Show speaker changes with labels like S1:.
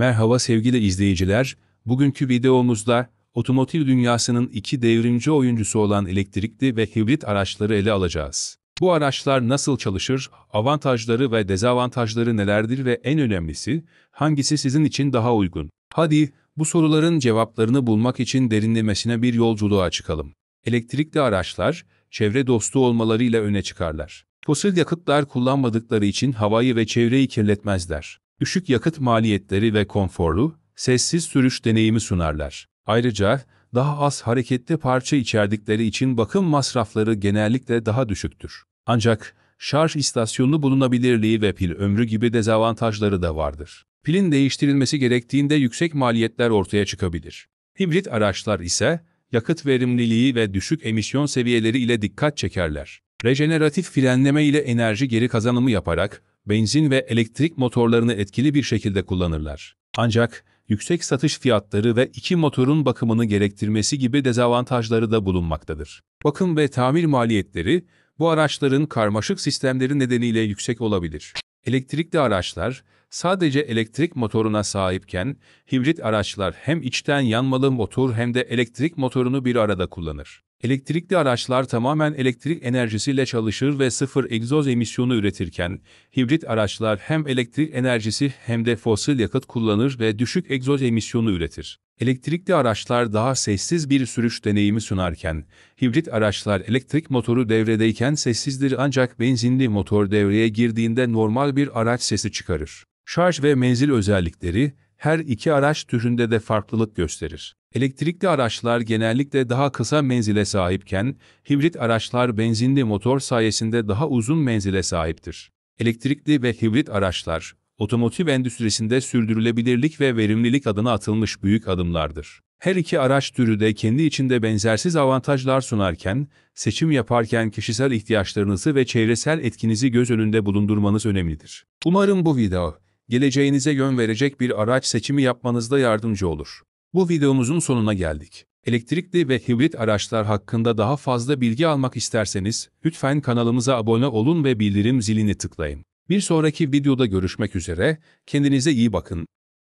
S1: Merhaba sevgili izleyiciler, bugünkü videomuzda otomotiv dünyasının iki devrimci oyuncusu olan elektrikli ve hibrit araçları ele alacağız. Bu araçlar nasıl çalışır, avantajları ve dezavantajları nelerdir ve en önemlisi, hangisi sizin için daha uygun? Hadi bu soruların cevaplarını bulmak için derinlemesine bir yolculuğa çıkalım. Elektrikli araçlar, çevre dostu olmalarıyla öne çıkarlar. Fosil yakıtlar kullanmadıkları için havayı ve çevreyi kirletmezler düşük yakıt maliyetleri ve konforlu, sessiz sürüş deneyimi sunarlar. Ayrıca daha az hareketli parça içerdikleri için bakım masrafları genellikle daha düşüktür. Ancak şarj istasyonlu bulunabilirliği ve pil ömrü gibi dezavantajları da vardır. Pilin değiştirilmesi gerektiğinde yüksek maliyetler ortaya çıkabilir. Hibrit araçlar ise yakıt verimliliği ve düşük emisyon seviyeleri ile dikkat çekerler. Rejeneratif frenleme ile enerji geri kazanımı yaparak benzin ve elektrik motorlarını etkili bir şekilde kullanırlar. Ancak yüksek satış fiyatları ve iki motorun bakımını gerektirmesi gibi dezavantajları da bulunmaktadır. Bakım ve tamir maliyetleri bu araçların karmaşık sistemleri nedeniyle yüksek olabilir. Elektrikli araçlar sadece elektrik motoruna sahipken hibrit araçlar hem içten yanmalı motor hem de elektrik motorunu bir arada kullanır. Elektrikli araçlar tamamen elektrik enerjisiyle çalışır ve sıfır egzoz emisyonu üretirken, hibrit araçlar hem elektrik enerjisi hem de fosil yakıt kullanır ve düşük egzoz emisyonu üretir. Elektrikli araçlar daha sessiz bir sürüş deneyimi sunarken, hibrit araçlar elektrik motoru devredeyken sessizdir ancak benzinli motor devreye girdiğinde normal bir araç sesi çıkarır. Şarj ve menzil özellikleri, her iki araç türünde de farklılık gösterir. Elektrikli araçlar genellikle daha kısa menzile sahipken, hibrit araçlar benzinli motor sayesinde daha uzun menzile sahiptir. Elektrikli ve hibrit araçlar, otomotiv endüstrisinde sürdürülebilirlik ve verimlilik adına atılmış büyük adımlardır. Her iki araç türü de kendi içinde benzersiz avantajlar sunarken, seçim yaparken kişisel ihtiyaçlarınızı ve çevresel etkinizi göz önünde bulundurmanız önemlidir. Umarım bu video, geleceğinize yön verecek bir araç seçimi yapmanızda yardımcı olur. Bu videomuzun sonuna geldik. Elektrikli ve hibrit araçlar hakkında daha fazla bilgi almak isterseniz, lütfen kanalımıza abone olun ve bildirim zilini tıklayın. Bir sonraki videoda görüşmek üzere, kendinize iyi bakın.